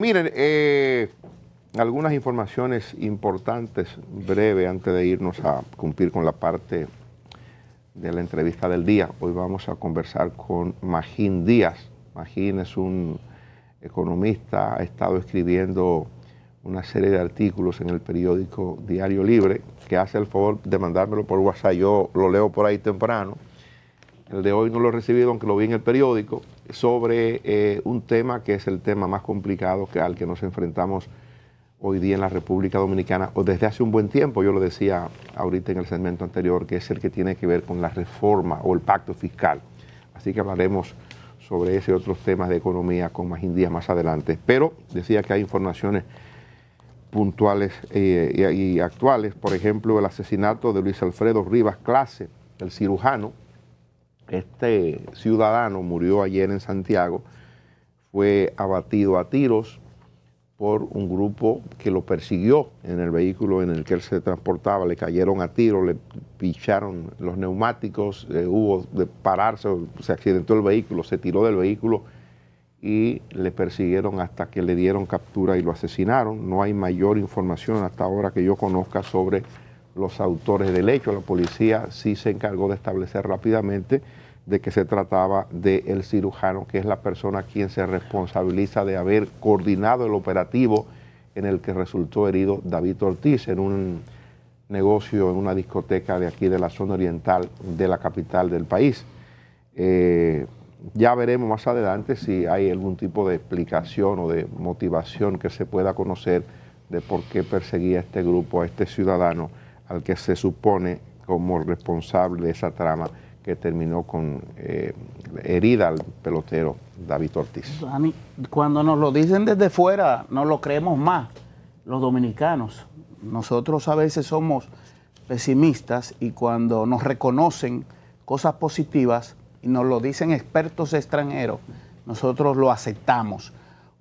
Miren, eh, algunas informaciones importantes, breve, antes de irnos a cumplir con la parte de la entrevista del día. Hoy vamos a conversar con Magín Díaz. Magín es un economista, ha estado escribiendo una serie de artículos en el periódico Diario Libre, que hace el favor de mandármelo por WhatsApp. Yo lo leo por ahí temprano. El de hoy no lo he recibido, aunque lo vi en el periódico sobre eh, un tema que es el tema más complicado que, al que nos enfrentamos hoy día en la República Dominicana, o desde hace un buen tiempo, yo lo decía ahorita en el segmento anterior, que es el que tiene que ver con la reforma o el pacto fiscal. Así que hablaremos sobre ese y otros temas de economía con más indias más adelante. Pero decía que hay informaciones puntuales eh, y actuales, por ejemplo, el asesinato de Luis Alfredo Rivas Clase, el cirujano, este ciudadano murió ayer en Santiago, fue abatido a tiros por un grupo que lo persiguió en el vehículo en el que él se transportaba, le cayeron a tiros, le picharon los neumáticos, eh, hubo de pararse, se accidentó el vehículo, se tiró del vehículo y le persiguieron hasta que le dieron captura y lo asesinaron. No hay mayor información hasta ahora que yo conozca sobre los autores del hecho. La policía sí se encargó de establecer rápidamente de que se trataba del el cirujano, que es la persona quien se responsabiliza de haber coordinado el operativo en el que resultó herido David Ortiz en un negocio, en una discoteca de aquí de la zona oriental de la capital del país. Eh, ya veremos más adelante si hay algún tipo de explicación o de motivación que se pueda conocer de por qué perseguía este grupo a este ciudadano el que se supone como responsable de esa trama que terminó con eh, herida al pelotero David Ortiz. Pues cuando nos lo dicen desde fuera, no lo creemos más, los dominicanos. Nosotros a veces somos pesimistas y cuando nos reconocen cosas positivas y nos lo dicen expertos extranjeros, nosotros lo aceptamos.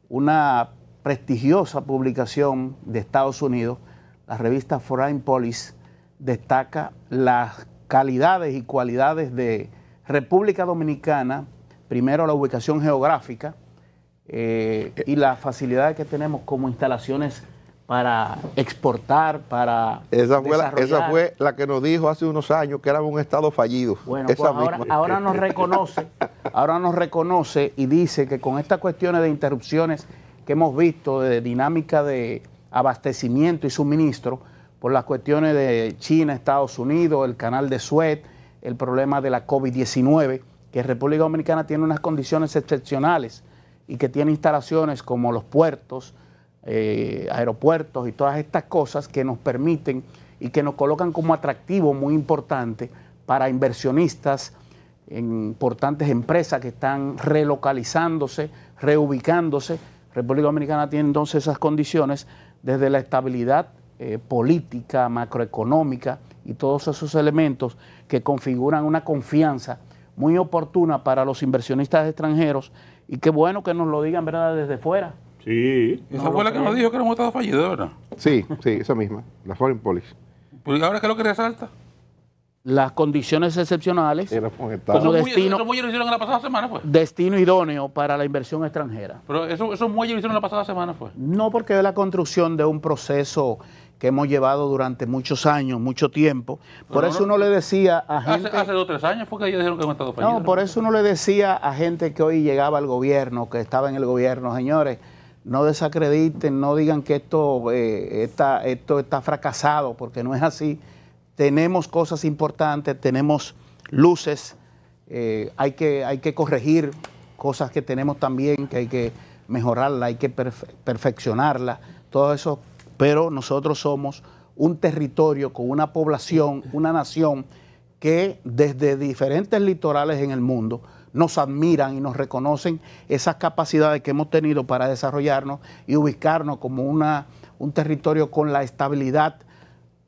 Una prestigiosa publicación de Estados Unidos, la revista Foreign Policy, destaca las calidades y cualidades de República Dominicana, primero la ubicación geográfica eh, y las facilidades que tenemos como instalaciones para exportar, para esa fue, la, esa fue la que nos dijo hace unos años que era un estado fallido. Bueno, pues ahora, ahora, nos reconoce, ahora nos reconoce y dice que con estas cuestiones de interrupciones que hemos visto de dinámica de abastecimiento y suministro, por las cuestiones de China, Estados Unidos, el canal de Suez, el problema de la COVID-19, que República Dominicana tiene unas condiciones excepcionales y que tiene instalaciones como los puertos, eh, aeropuertos y todas estas cosas que nos permiten y que nos colocan como atractivo muy importante para inversionistas, en importantes empresas que están relocalizándose, reubicándose. República Dominicana tiene entonces esas condiciones desde la estabilidad eh, política, macroeconómica y todos esos elementos que configuran una confianza muy oportuna para los inversionistas extranjeros y qué bueno que nos lo digan, ¿verdad?, desde fuera. Sí. Esa fue la que nos dijo que era un estado fallido, ¿verdad? Sí, sí, esa misma, la Foreign Policy. Pues ahora, ¿qué es lo que resalta? Las condiciones excepcionales. como destino, hicieron la pasada semana, pues. Destino idóneo para la inversión extranjera. Pero eso, esos muelles lo hicieron la pasada semana, fue. Pues. No, porque es la construcción de un proceso que hemos llevado durante muchos años, mucho tiempo. Por eso no, le eh, decía a gente... Hace, dos o tres años fue que ellos dijeron que hemos estado No, por eso uno le decía a gente que hoy llegaba al gobierno, que estaba en el gobierno, señores, no desacrediten, no digan que esto, eh, está, esto está fracasado, porque no es así. Tenemos cosas importantes, tenemos luces, eh, hay, que, hay que corregir cosas que tenemos también, que hay que mejorarla, hay que perfeccionarlas. perfeccionarla. Todos esos pero nosotros somos un territorio con una población, una nación que desde diferentes litorales en el mundo nos admiran y nos reconocen esas capacidades que hemos tenido para desarrollarnos y ubicarnos como una, un territorio con la estabilidad.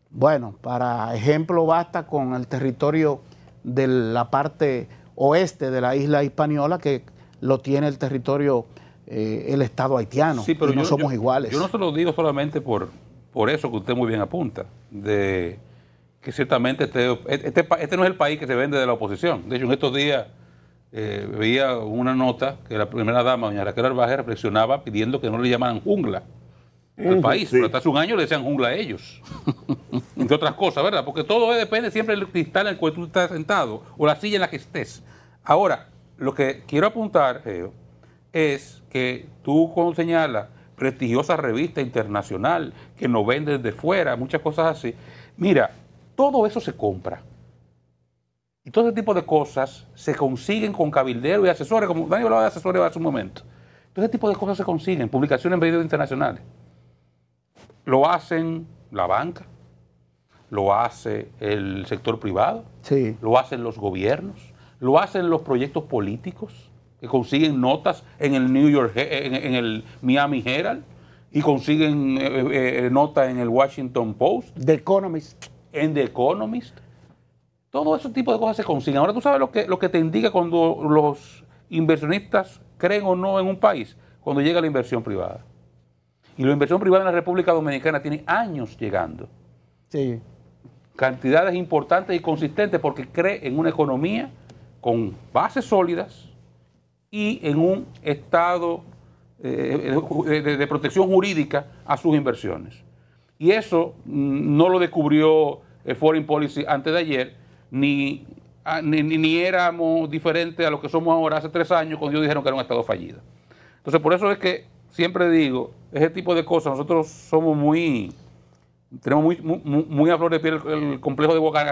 Bueno, para ejemplo basta con el territorio de la parte oeste de la isla española que lo tiene el territorio eh, el Estado haitiano. Sí, pero no somos iguales. Yo no se lo digo solamente por, por eso que usted muy bien apunta, de que ciertamente este, este, este no es el país que se vende de la oposición. De hecho, en estos días eh, veía una nota que la primera dama, doña Raquel Arbaje, reflexionaba pidiendo que no le llamaran jungla al país, pero hasta hace un año le decían jungla a ellos. Entre otras cosas, ¿verdad? Porque todo depende siempre del cristal en el cual tú estás sentado o la silla en la que estés. Ahora, lo que quiero apuntar, es eh, es que tú, como señala, prestigiosa revista internacional que nos vende desde fuera, muchas cosas así. Mira, todo eso se compra. Y todo ese tipo de cosas se consiguen con cabildero y asesores, como Daniel hablaba de asesores hace un momento. Todo ese tipo de cosas se consiguen, publicaciones en medios internacionales. Lo hacen la banca, lo hace el sector privado, sí. lo hacen los gobiernos, lo hacen los proyectos políticos consiguen notas en el New York, en, el Miami Herald y consiguen eh, eh, eh, notas en el Washington Post. The Economist. En The Economist. Todo ese tipo de cosas se consiguen. Ahora tú sabes lo que, lo que te indica cuando los inversionistas creen o no en un país, cuando llega la inversión privada. Y la inversión privada en la República Dominicana tiene años llegando. Sí. Cantidades importantes y consistentes porque cree en una economía con bases sólidas, y en un estado eh, eh, de, protección jurídica a sus inversiones. Y eso mm, no lo descubrió eh, Foreign Policy antes de ayer, ah, ni, ni, ni éramos diferentes a lo que somos ahora hace tres años cuando ellos dijeron que era un estado fallido. Entonces, por eso es que siempre digo, ese tipo de cosas, nosotros somos muy, tenemos muy, muy, a flor de piel el, complejo de Boca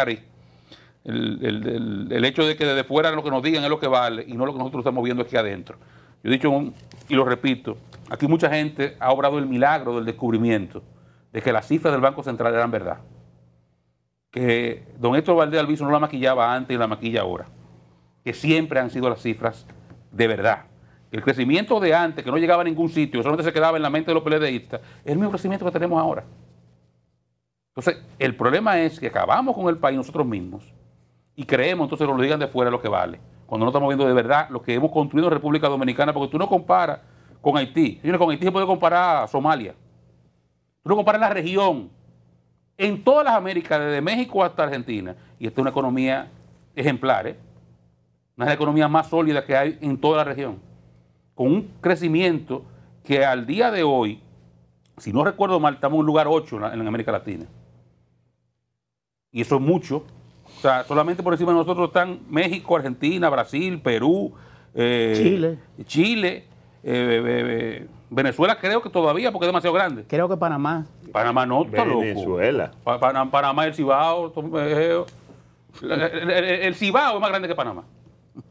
el, hecho de que desde fuera lo que nos digan es lo que vale y no lo que nosotros estamos viendo aquí adentro. Yo he dicho, y lo repito, aquí mucha gente ha obrado el milagro del descubrimiento de que las cifras del Banco Central eran verdad. Que don Héctor Valdés Alviso no la maquillaba antes y la maquilla ahora. Que siempre han sido las cifras de verdad. El crecimiento de antes, que no llegaba a ningún sitio, solamente se quedaba en la mente de los peledeístas, es el mismo crecimiento que tenemos ahora. Entonces, el problema es que acabamos con el país nosotros mismos y creemos entonces lo digan de fuera lo que vale. Cuando no estamos viendo de verdad lo que hemos construido en República Dominicana, porque tú no comparas con Haití. con Haití se puede comparar a Somalia. Tú no comparas la región. En todas las Américas, desde México hasta Argentina. Y esta es una economía ejemplar, ¿eh? Una de las economías más sólidas que hay en toda la región. Con un crecimiento que al día de hoy, si no recuerdo mal, estamos en un lugar 8 en América Latina. Y eso es mucho o sea, solamente por encima de nosotros están México, Argentina, Brasil, Perú, eh, Chile. Chile eh, eh, Venezuela creo que todavía porque es demasiado grande. Creo que Panamá. Panamá no está loco. Venezuela. Panamá, el Cibao. El, Cibao es más grande que Panamá.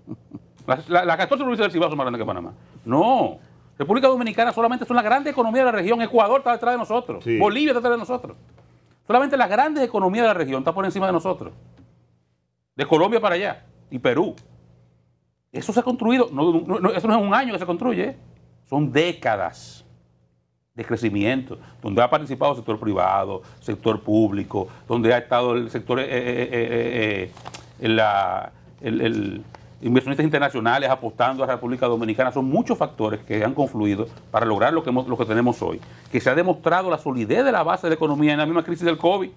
Las 14 provincias del Cibao son más grandes que Panamá. No. República Dominicana solamente son una grande economía de la región. Ecuador está detrás de nosotros. Bolivia está detrás de nosotros. Solamente la grandes economía de la región está por encima de nosotros de Colombia para allá y Perú. Eso se ha construido, no, eso no es un año que se construye, son décadas de crecimiento, donde ha participado el sector privado, sector público, donde ha estado el sector, eh, eh, eh, eh inversionistas internacionales apostando a la República Dominicana. Son muchos factores que han confluido para lograr lo que, lo que tenemos hoy, que se ha demostrado la solidez de la base de la economía en la misma crisis del COVID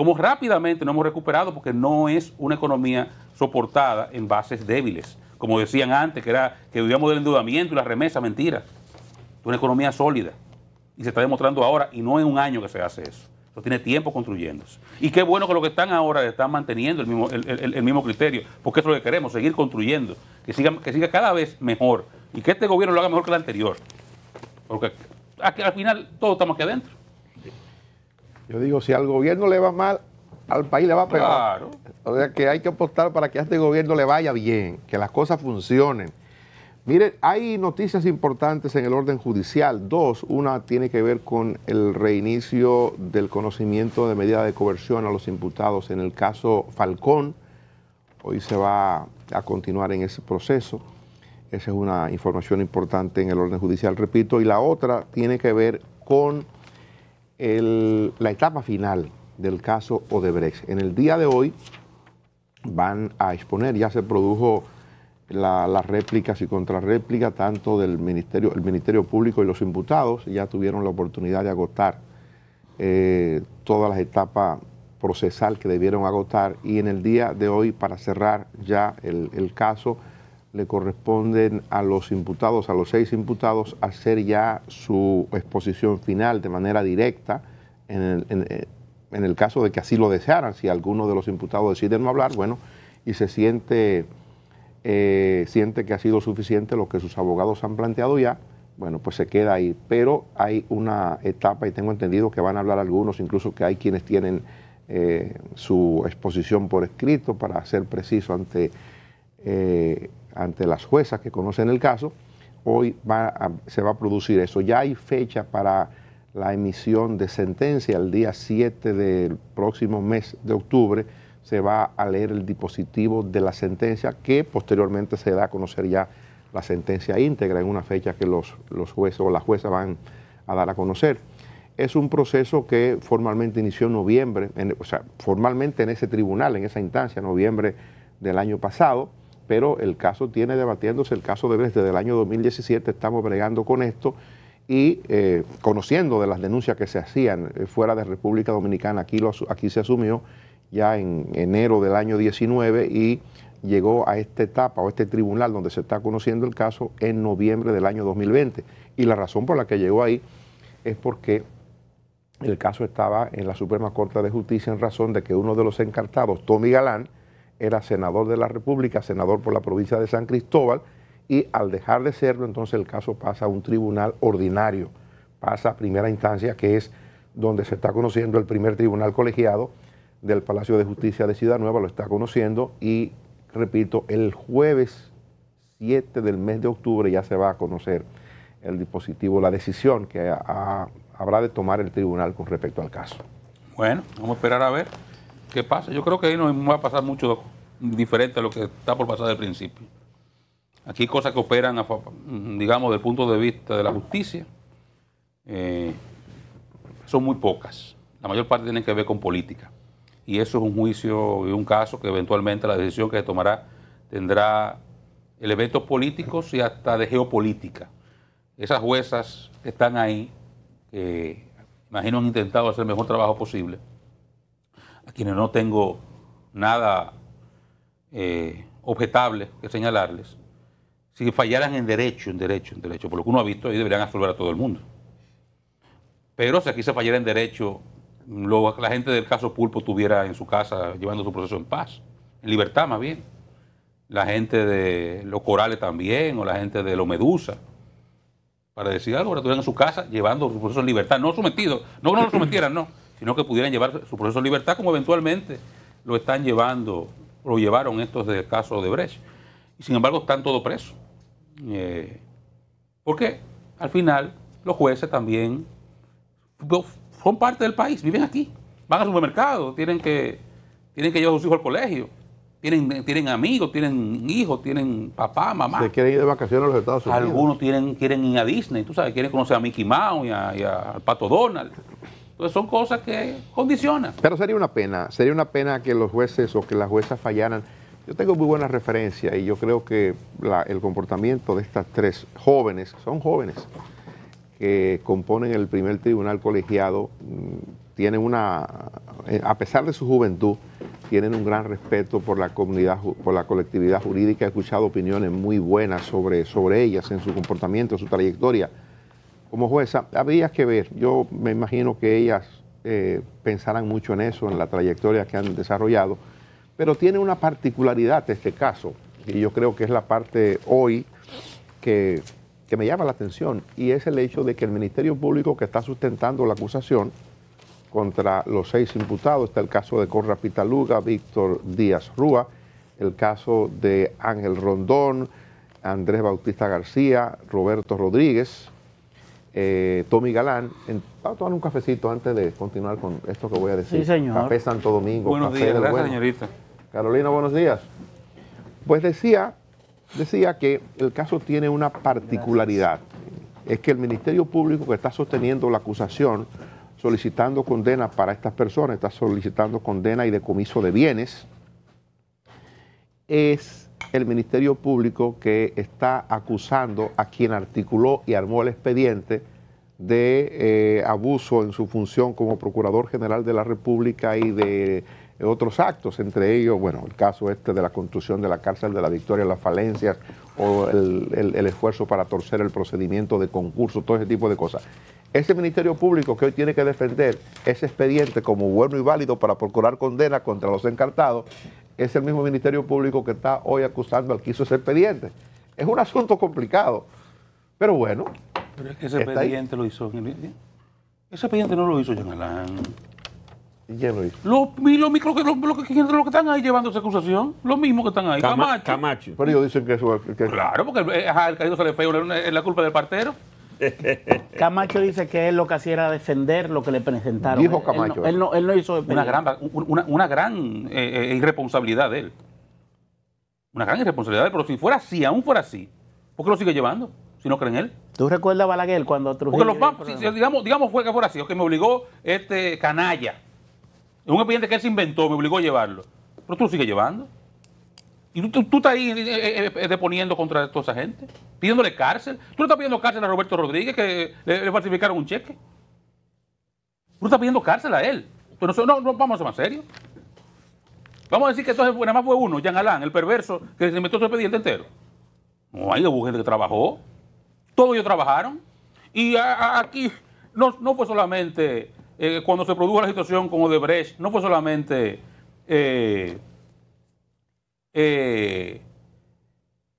como rápidamente no hemos recuperado porque no es una economía soportada en bases débiles. Como decían antes, que era que vivíamos del endeudamiento y la remesa, mentira. Una economía sólida. Y se está demostrando ahora, y no en un año que se hace eso. Eso tiene tiempo construyéndose. Y qué bueno que los que están ahora están manteniendo el mismo, criterio, porque es lo que queremos, seguir construyendo, que siga, que siga cada vez mejor y que este gobierno lo haga mejor que el anterior. Porque al final todos estamos aquí adentro. Yo digo, si al gobierno le va mal, al país le va peor. Claro. O sea que hay que apostar para que a este gobierno le vaya bien, que las cosas funcionen. Miren, hay noticias importantes en el orden judicial. Dos, una tiene que ver con el reinicio del conocimiento de medida de coerción a los imputados en el caso Falcón. Hoy se va a continuar en ese proceso. Esa es una información importante en el orden judicial, repito. Y la otra tiene que ver con la etapa final del caso Odebrecht. En el día de hoy van a exponer, ya se produjo las réplicas y contrarréplicas tanto del Ministerio, el Ministerio Público y los imputados, ya tuvieron la oportunidad de agotar eh, todas las etapas procesal que debieron agotar y en el día de hoy para cerrar ya el caso le corresponden a los imputados, a los seis imputados, hacer ya su exposición final de manera directa eh, en el, caso de que así lo desearan. Si alguno de los imputados decide no hablar, bueno, y se siente, eh, siente que ha sido suficiente lo que sus abogados han planteado ya, bueno, pues se queda ahí. Pero hay una etapa, y tengo entendido que van a hablar algunos, incluso que hay quienes tienen eh, su exposición por escrito para ser preciso ante eh, ante las juezas que conocen el caso, hoy se va a producir eso. Ya hay fecha para la emisión de sentencia, el día 7 del próximo mes de octubre se va a leer el dispositivo de la sentencia que posteriormente se da a conocer ya la sentencia íntegra en una fecha que los, jueces o las juezas van a dar a conocer. Es un proceso que formalmente inició en noviembre, o sea, formalmente en ese tribunal, en esa instancia, noviembre del año pasado pero el caso tiene debatiéndose, el caso de desde el año 2017 estamos bregando con esto y eh, conociendo de las denuncias que se hacían eh, fuera de República Dominicana, aquí, aquí se asumió ya en enero del año 19 y llegó a esta etapa o este tribunal donde se está conociendo el caso en noviembre del año 2020. Y la razón por la que llegó ahí es porque el caso estaba en la Suprema Corte de Justicia en razón de que uno de los encartados, Tommy Galán, era senador de la República, senador por la provincia de San Cristóbal, y al dejar de serlo, entonces el caso pasa a un tribunal ordinario, pasa a primera instancia, que es donde se está conociendo el primer tribunal colegiado del Palacio de Justicia de Ciudad Nueva, lo está conociendo, y repito, el jueves 7 del mes de octubre ya se va a conocer el dispositivo, la decisión que habrá de tomar el tribunal con respecto al caso. Bueno, vamos a esperar a ver. Qué pasa, Yo creo que ahí no va a pasar mucho diferente a lo que está por pasar del principio. Aquí cosas que operan, digamos digamos, el punto de vista de la justicia, eh, son muy pocas. La mayor parte tienen que ver con política. Y eso es un juicio y un caso que eventualmente la decisión que se tomará tendrá elementos políticos y hasta de geopolítica. Esas juezas que están ahí, que imagino han intentado hacer el mejor trabajo posible, a quienes no tengo nada eh, objetable que señalarles, si fallaran en derecho, en derecho, en derecho, por lo que uno ha visto, ahí deberían absolver a todo el mundo. Pero si aquí se fallara en derecho, luego la gente del caso Pulpo tuviera en su casa llevando su proceso en paz, en libertad más bien. La gente de los Corales también, o la gente de los Medusa, para decir algo, ahora estuvieran en su casa llevando su proceso en libertad, no sometido no no lo sometieran, no, sino que pudieran llevar su proceso de libertad como eventualmente lo están llevando, lo llevaron estos del caso de Brecht. Y sin embargo están todos presos. Eh, porque al final los jueces también pues, son parte del país, viven aquí, van al supermercado, tienen que, tienen que llevar a sus hijos al colegio. Tienen, tienen, amigos, tienen hijos, tienen papá, mamá. Se quieren ir de vacaciones a los Estados Unidos. Algunos tienen, quieren ir a Disney, tú sabes, quieren conocer a Mickey Mouse y, al Pato Donald. Pues son cosas que condicionan. Pero sería una pena, sería una pena que los jueces o que las juezas fallaran. Yo tengo muy buena referencia y yo creo que el comportamiento de estas tres jóvenes, son jóvenes, que componen el primer tribunal colegiado, mm, tienen una, eh, a pesar de su juventud, tienen un gran respeto por la comunidad, por la colectividad jurídica. He escuchado opiniones muy buenas sobre, sobre ellas, en su comportamiento, su trayectoria como jueza, había que ver, yo me imagino que ellas eh, pensarán mucho en eso, en la trayectoria que han desarrollado, pero tiene una particularidad este caso, y yo creo que es la parte hoy que, que me llama la atención, y es el hecho de que el Ministerio Público que está sustentando la acusación contra los seis imputados, está el caso de Corra Pitaluga, Víctor Díaz Rúa, el caso de Ángel Rondón, Andrés Bautista García, Roberto Rodríguez, eh, Tommy Galán. vamos a tomar un cafecito antes de continuar con esto que voy a decir. Sí, señor. Café Santo Domingo. Buenos días, señorita. Carolina, buenos días. Pues decía, decía que el caso tiene una particularidad. Es que el Ministerio Público que está sosteniendo la acusación, solicitando condena para estas personas, está solicitando condena y decomiso de bienes, es el Ministerio Público que está acusando a quien articuló y armó el expediente de eh, abuso en su función como Procurador General de la República y de otros actos, entre ellos, bueno, el caso este de la construcción de la cárcel de la Victoria, las falencias o el, el, esfuerzo para torcer el procedimiento de concurso, todo ese tipo de cosas. Ese Ministerio Público que hoy tiene que defender ese expediente como bueno y válido para procurar condena contra los encartados, es el mismo Ministerio Público que está hoy acusando al que hizo ese expediente. Es un asunto complicado, pero bueno. Pero es que ese expediente lo hizo. Ese expediente no lo hizo John Alain. ¿Quién lo hizo? Los, micro, que están ahí llevando esa acusación, los mismos que están ahí. Camacho. Camacho. Pero ellos dicen que eso. Que... Claro, porque eh, el caído se le fue en la culpa del partero. Camacho dice que él lo que hacía era defender lo que le presentaron. Dijo Camacho. Él, no, hizo una gran, una, gran eh, eh, irresponsabilidad de él. Una gran irresponsabilidad de él. Pero si fuera así, aún fuera así, ¿por qué lo sigue llevando? Si no creen él. ¿Tú recuerdas a Balaguer cuando los digamos, digamos fue que fuera así, que me obligó este canalla. un expediente que él se inventó, me obligó a llevarlo. Pero tú lo sigues llevando. Y tú, tú estás ahí eh, eh, eh, deponiendo contra toda esa gente, pidiéndole cárcel. Tú no estás pidiendo cárcel a Roberto Rodríguez, que le, falsificaron un cheque. Tú estás pidiendo cárcel a él. Pero no, no, vamos a ser más serios. Vamos a decir que entonces nada más fue uno, Jean Alain, el perverso, que se metió su expediente entero. No, hay gente que trabajó. Todos ellos trabajaron. Y aquí no, no, fue solamente cuando se produjo la situación con Odebrecht, no fue solamente eh, eh,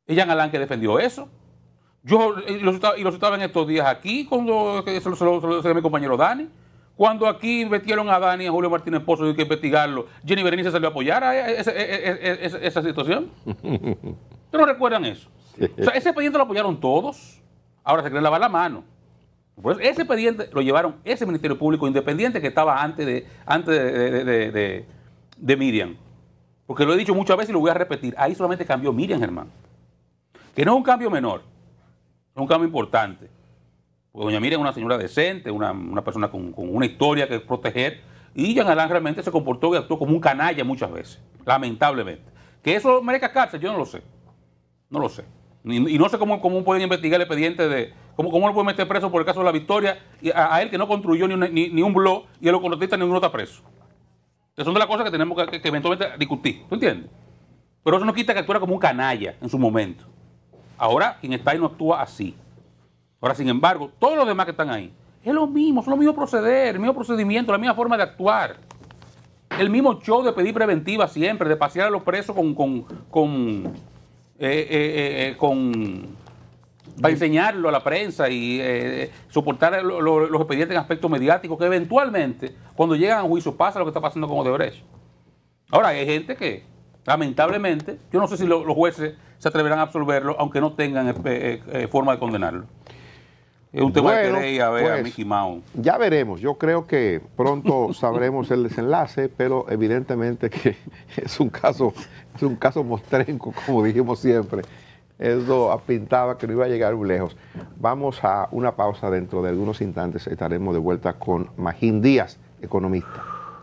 Jan Alán que defendió eso. Yo eh, y lo, estaba en estos días aquí, cuando se lo, decía mi compañero Dani. Cuando aquí metieron a Dani y a Julio Martínez Pozo y que investigarlo, Jenny Berenice salió a apoyar a e, e, e, esa, situación. ¿Ustedes no recuerdan eso? ese pediente lo apoyaron todos. Ahora se quieren lavar la mano. Pues ese expediente lo llevaron ese Ministerio Público Independiente que estaba antes de, antes de, de Miriam. Porque lo he dicho muchas veces y lo voy a repetir. Ahí solamente cambió Miriam Germán. Que no es un cambio menor, es un cambio importante. Porque doña Miriam es una señora decente, una, persona con, una historia que proteger. Y Jean Alain realmente se comportó y actuó como un canalla muchas veces, lamentablemente. Que eso merezca cárcel, yo no lo sé. No lo sé. Y, no sé cómo, cómo, pueden investigar el expediente de. Cómo, cómo lo pueden meter preso por el caso de la victoria a, él que no construyó ni, un blog y a los ni ninguno está preso que son de las cosas que tenemos que, eventualmente discutir. ¿Tú entiendes? Pero eso no quita que actúe como un canalla en su momento. Ahora quien está ahí no actúa así. Ahora, sin embargo, todos los demás que están ahí, es lo mismo, son los mismos proceder, mismo procedimiento, la misma forma de actuar. El mismo show de pedir preventiva siempre, de pasear a los presos con, con, con eh, eh, eh, para enseñarlo a la prensa y eh, soportar los expedientes en aspecto mediático que eventualmente, cuando llegan a juicio, pasa lo que está pasando con Odebrecht. Ahora, hay gente que, lamentablemente, yo no sé si los jueces se atreverán a absolverlo, aunque no tengan eh, eh, forma de condenarlo. Es un tema a ver a pues, Mickey Mouse. Ya veremos. Yo creo que pronto sabremos el desenlace, pero evidentemente que es un caso, es un caso mostrenco, como dijimos siempre eso pintaba que no iba a llegar muy lejos. Vamos a una pausa dentro de algunos instantes. Estaremos de vuelta con Magín Díaz, economista.